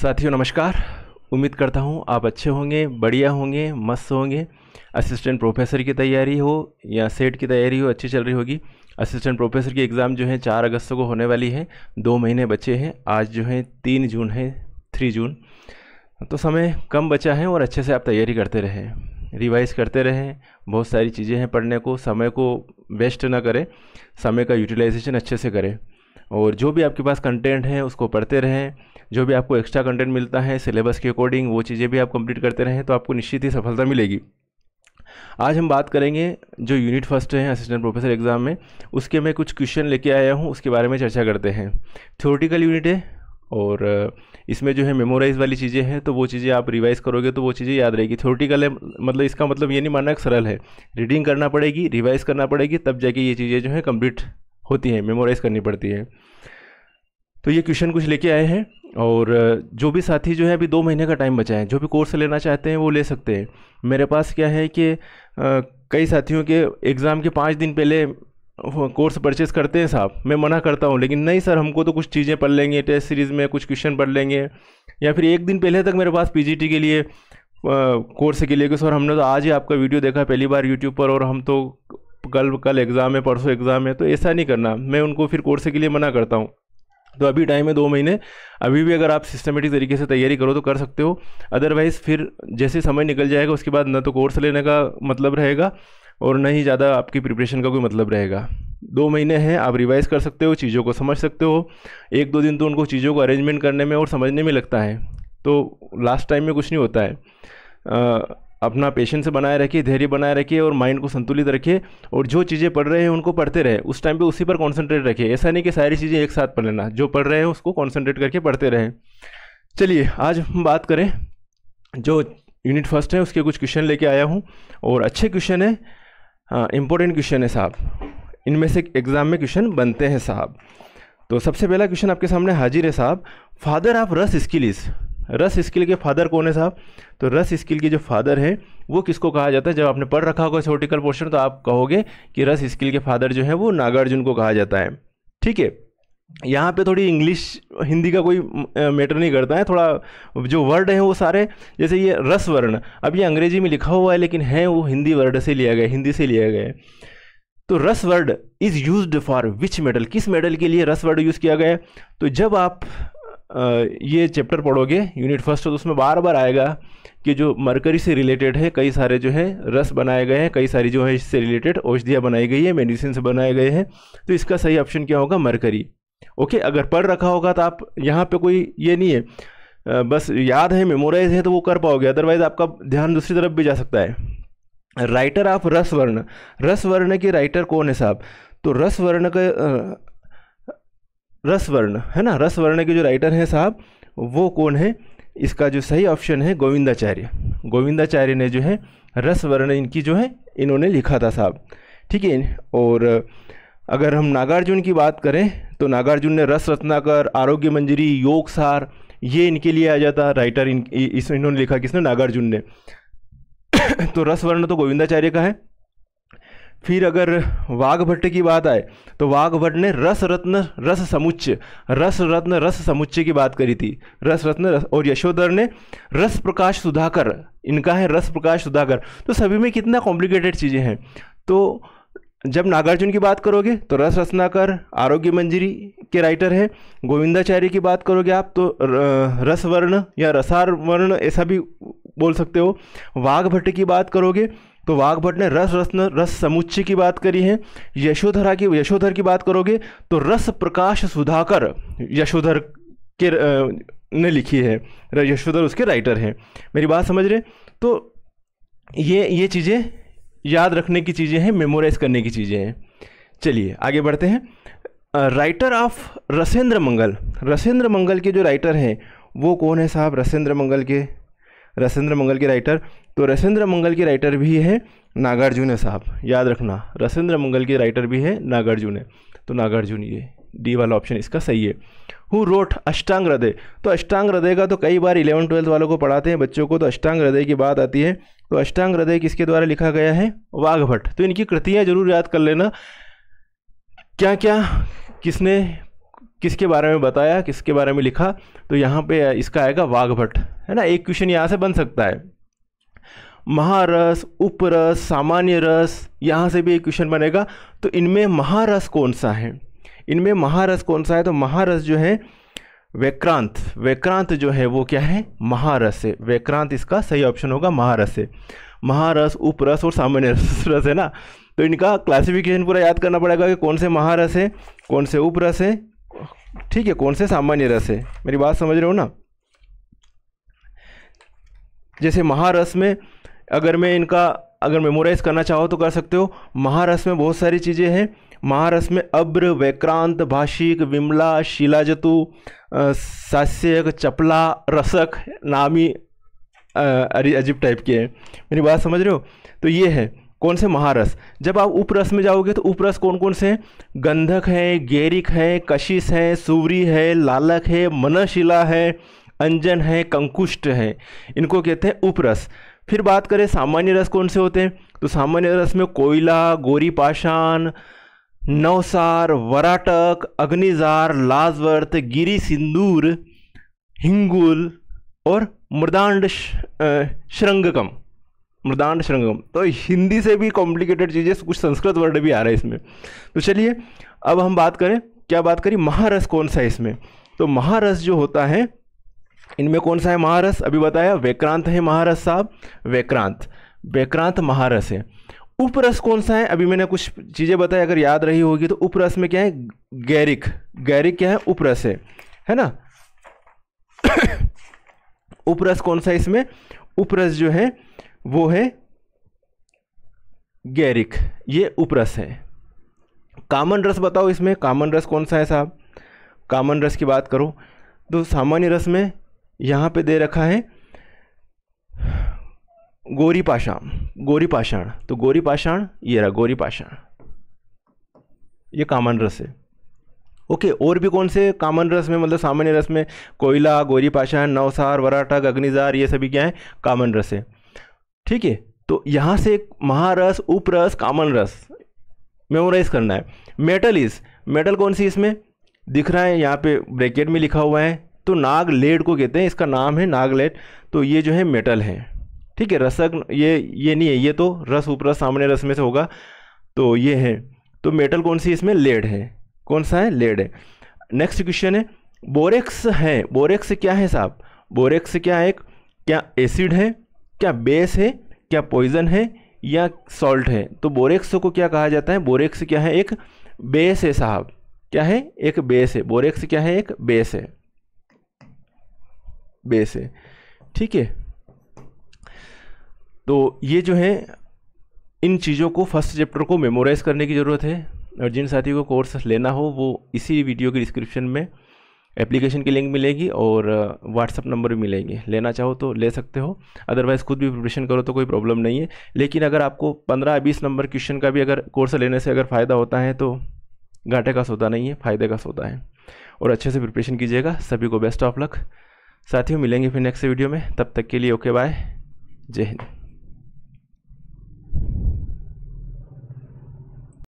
साथियों नमस्कार उम्मीद करता हूँ आप अच्छे होंगे बढ़िया होंगे मस्त होंगे असिस्टेंट प्रोफेसर की तैयारी हो या सेट की तैयारी हो अच्छी चल रही होगी असिस्टेंट प्रोफेसर की एग्ज़ाम जो है चार अगस्त को होने वाली है दो महीने बचे हैं आज जो है तीन जून है थ्री जून तो समय कम बचा है और अच्छे से आप तैयारी करते रहें रिवाइज़ करते रहें बहुत सारी चीज़ें हैं पढ़ने को समय को वेस्ट ना करें समय का यूटिलाइजेशन अच्छे से करें और जो भी आपके पास कंटेंट है उसको पढ़ते रहें जो भी आपको एक्स्ट्रा कंटेंट मिलता है सिलेबस के अकॉर्डिंग वो चीज़ें भी आप कंप्लीट करते रहें तो आपको निश्चित ही सफलता मिलेगी आज हम बात करेंगे जो यूनिट फर्स्ट है असिस्टेंट प्रोफेसर एग्ज़ाम में उसके मैं कुछ क्वेश्चन लेके आया हूँ उसके बारे में चर्चा करते हैं थ्योरेटिकल यूनिट है और इसमें जो है मेमोराइज वाली चीज़ें हैं तो वो चीज़ें आप रिवाइज़ करोगे तो वो चीज़ें याद रहेगी थ्योरेटिकल है मतलब इसका मतलब ये नहीं मानना सरल है रीडिंग करना पड़ेगी रिवाइज़ करना पड़ेगी तब जाके ये चीज़ें जो है कंप्लीट होती हैं मेमोराइज़ करनी पड़ती है तो ये क्वेश्चन कुछ लेके आए हैं और जो भी साथी जो है अभी दो महीने का टाइम बचा है जो भी कोर्स लेना चाहते हैं वो ले सकते हैं मेरे पास क्या है कि कई साथियों के एग्ज़ाम के पाँच दिन पहले कोर्स परचेज़ करते हैं साहब मैं मना करता हूँ लेकिन नहीं सर हमको तो कुछ चीज़ें पढ़ लेंगे टेस्ट सीरीज़ में कुछ क्वेश्चन पढ़ लेंगे या फिर एक दिन पहले तक मेरे पास पीजीटी के लिए कोर्स के लिए कि सर हमने तो आज ही आपका वीडियो देखा पहली बार यूट्यूब पर और हम तो कल कल एग्ज़ाम है परसों एग्ज़ाम है तो ऐसा नहीं करना मैं उनको फिर कोर्स के लिए मना करता हूँ तो अभी टाइम है दो महीने अभी भी अगर आप सिस्टमेटिक तरीके से तैयारी करो तो कर सकते हो अदरवाइज़ फिर जैसे समय निकल जाएगा उसके बाद ना तो कोर्स लेने का मतलब रहेगा और ना ही ज़्यादा आपकी प्रिपरेशन का कोई मतलब रहेगा दो महीने हैं आप रिवाइज कर सकते हो चीज़ों को समझ सकते हो एक दो दिन तो उनको चीज़ों को अरेंजमेंट करने में और समझने में लगता है तो लास्ट टाइम में कुछ नहीं होता है आ, अपना पेशेंस बनाए रखिए धैर्य बनाए रखिए और माइंड को संतुलित रखिए और जो चीज़ें पढ़ रहे हैं उनको पढ़ते रहे उस टाइम पे उसी पर कॉन्सेंट्रेट रखिए ऐसा नहीं कि सारी चीज़ें एक साथ पढ़ लेना जो पढ़ रहे हैं उसको कॉन्सेंट्रेट करके पढ़ते रहें चलिए आज हम बात करें जो यूनिट फर्स्ट है उसके कुछ क्वेश्चन लेके आया हूँ और अच्छे क्वेश्चन है इंपॉर्टेंट क्वेश्चन है साहब इनमें से एग्ज़ाम में क्वेश्चन बनते हैं साहब तो सबसे पहला क्वेश्चन आपके सामने हाजिर है साहब फादर ऑफ रस स्किलिस रस स्किल के फादर कौन है साहब तो रस स्किल के जो फादर हैं वो किसको कहा जाता है जब आपने पढ़ रखा होगा सोटिकल पोर्शन तो आप कहोगे कि रस स्किल के फादर जो है वो नागार्जुन को कहा जाता है ठीक है यहाँ पे थोड़ी इंग्लिश हिंदी का कोई मैटर नहीं करता है थोड़ा जो वर्ड है वो सारे जैसे ये रस वर्ण अब ये अंग्रेजी में लिखा हुआ है लेकिन है वो हिंदी वर्ड से लिया गया हिंदी से लिया गया तो रस word is use for which medal किस मेडल के लिए रस वर्ड यूज़ किया गया है तो जब आप ये चैप्टर पढ़ोगे यूनिट फर्स्ट तो उसमें बार बार आएगा कि जो मरकरी से रिलेटेड है कई सारे जो है रस बनाए गए हैं कई सारी जो है इससे रिलेटेड औषधियाँ बनाई गई है मेडिसिन से बनाए गए हैं तो इसका सही ऑप्शन क्या होगा मरकरी ओके अगर पढ़ रखा होगा तो आप यहाँ पे कोई ये नहीं है बस याद है मेमोराइज है तो वो कर पाओगे अदरवाइज आपका ध्यान दूसरी तरफ भी जा सकता है राइटर ऑफ रस वर्ण रस वर्ण के राइटर कौन है साहब तो रस वर्ण का रसवर्ण है ना रसवर्ण के जो राइटर हैं साहब वो कौन है इसका जो सही ऑप्शन है गोविंदाचार्य गोविंदाचार्य ने जो है रसवर्ण इनकी जो है इन्होंने लिखा था साहब ठीक है और अगर हम नागार्जुन की बात करें तो नागार्जुन ने रस रत्नाकर आरोग्य मंजरी योग सार ये इनके लिए आ जाता राइटर इन इस इन्होंने लिखा किसने नागार्जुन ने तो रसवर्ण तो गोविंदाचार्य का है फिर अगर वाघ भट्ट की बात आए तो वाघ भट्ट ने रस रत्न रस समुच्चय रस रत्न रस समुच्चय की बात करी थी रस रत्न रस और यशोधर ने रस प्रकाश सुधाकर इनका है रस प्रकाश सुधाकर तो सभी में कितना कॉम्प्लिकेटेड चीज़ें हैं तो जब नागार्जुन की बात करोगे तो रस रसनाकर आरोग्य मंजरी के राइटर हैं गोविंदाचार्य की बात करोगे आप तो रसवर्ण या रसार वर्ण ऐसा भी बोल सकते हो वाघ भट्ट की बात करोगे तो भट्ट ने रस रत्न रस समुच्चय की बात करी है यशोधरा की यशोधर की बात करोगे तो रस प्रकाश सुधाकर यशोधर के ने लिखी है यशोधर उसके राइटर हैं मेरी बात समझ रहे तो ये ये चीज़ें याद रखने की चीज़ें हैं मेमोराइज करने की चीज़ें हैं चलिए आगे बढ़ते हैं राइटर ऑफ रसेंद्र मंगल रसेंद्र मंगल के जो राइटर हैं वो कौन है साहब रसेंद्र मंगल के रसेंद्र मंगल के राइटर तो रसेंद्र मंगल के राइटर भी है नागार्जुन है साहब याद रखना रसेंद्र मंगल के राइटर भी है नागार्जुन है तो नागार्जुन ये डी वाला ऑप्शन इसका सही है हु रोट अष्टांग हृदय तो अष्टांग हृदय का तो कई बार इलेवन ट्वेल्थ वालों को पढ़ाते हैं बच्चों को तो अष्टांग हृदय की बात आती है तो अष्टांग हृदय किसके द्वारा लिखा गया है वाघ तो इनकी कृतियाँ जरूर याद कर लेना क्या क्या किसने किसके बारे में बताया किसके बारे में लिखा तो यहाँ पे इसका आएगा वाघभट है ना एक क्वेश्चन यहाँ से बन सकता है महारस उपरस सामान्य रस यहाँ से भी एक क्वेश्चन बनेगा तो इनमें महारस कौन सा है इनमें महारस कौन सा है तो महारस जो है वैक्रांत वैक्रांत जो है वो क्या है महारस है वैक्रांत इसका सही ऑप्शन होगा महारस है महारस उपरस और सामान्य रस रस है ना तो इनका क्लासिफिकेशन पूरा याद करना पड़ेगा कि कौन से महारस है कौन से उपरस है ठीक है कौन से सामान्य रस है मेरी बात समझ रहे हो ना जैसे महारस में अगर मैं इनका अगर मेमोराइज़ करना चाहो तो कर सकते हो महारस में बहुत सारी चीज़ें हैं महारस में अब्र वैक्रांत भाषिक विमला शिलाजतु सास्यक चपला रसक नामी अजीब टाइप के हैं मेरी बात समझ रहे हो तो ये है कौन से महारस जब आप उपरस में जाओगे तो उपरस कौन कौन से हैं गंधक है गैरिक है कशिश है सूरी है लालक है मनशिला है अंजन है कंकुष्ट है इनको कहते हैं उपरस फिर बात करें सामान्य रस कौन से होते हैं तो सामान्य रस में कोयला गोरी पाषाण नवसार वराटक अग्निजार लाजवर्त गिरी सिंदूर हिंगुल और मृदांड श्रृंगकम मृदांड श्रृंगम तो हिंदी से भी कॉम्प्लिकेटेड चीज़ें कुछ संस्कृत वर्ड भी आ रहे हैं इसमें तो चलिए अब हम बात करें क्या बात करी महारस कौन सा है इसमें तो महारस जो होता है इनमें कौन सा है महारस अभी बताया वैक्रांत है महारस साहब वैक्रांत वैक्रांत महारस है उपरस कौन सा है अभी मैंने कुछ चीज़ें बताई अगर याद रही होगी तो उपरस में क्या है गैरिक गैरिक क्या है उपरस है है ना उपरस कौन सा है इसमें उपरस जो है वो है गैरिक ये उपरस है कामन रस बताओ इसमें कामन रस कौन सा है साहब कामन रस की बात करो तो सामान्य रस में यहाँ पे दे रखा है गोरी पाषाण गोरी पाषाण तो गोरी पाषाण ये रहा गोरी पाषाण ये कामन रस है ओके और भी कौन से कामन रस में मतलब सामान्य रस में कोयला गोरी पाषाण नवसार वराटक अग्निजार ये सभी क्या है कामन रस है ठीक है तो यहाँ से महारस उपरस कामन रस मेमोराइज करना है मेटल इज मेटल कौन सी इसमें दिख रहा है यहाँ पे ब्रैकेट में लिखा हुआ है तो नाग लेड को कहते हैं इसका नाम है नाग लेड तो ये जो है मेटल है ठीक है रसक ये ये नहीं है ये तो रस उपरस सामने रस में से होगा तो ये है तो मेटल कौन सी इसमें लेड है कौन सा है लेड है नेक्स्ट क्वेश्चन है बोरेक्स है बोरेक्स क्या है साहब बोरेक्स क्या है क्या एसिड है क्या बेस है क्या पॉइज़न है या सॉल्ट है तो बोरेक्स को क्या कहा जाता है बोरेक्स क्या है एक बेस है साहब क्या है एक बेस है बोरेक्स क्या है एक बेस है बेस है ठीक है तो ये जो है इन चीज़ों को फर्स्ट चैप्टर को मेमोराइज़ करने की ज़रूरत है और जिन साथियों को कोर्स लेना हो वो इसी वीडियो के डिस्क्रिप्शन में एप्लीकेशन की लिंक मिलेगी और व्हाट्सअप नंबर भी मिलेंगे लेना चाहो तो ले सकते हो अदरवाइज़ खुद भी प्रिपरेशन करो तो कोई प्रॉब्लम नहीं है लेकिन अगर आपको पंद्रह बीस नंबर क्वेश्चन का भी अगर कोर्स लेने से अगर फ़ायदा होता है तो घाटे का सोता नहीं है फ़ायदे का सोता है और अच्छे से प्रिपरेशन कीजिएगा सभी को बेस्ट ऑफ लक साथियों मिलेंगे फिर नेक्स्ट वीडियो में तब तक के लिए ओके बाय जय हिंद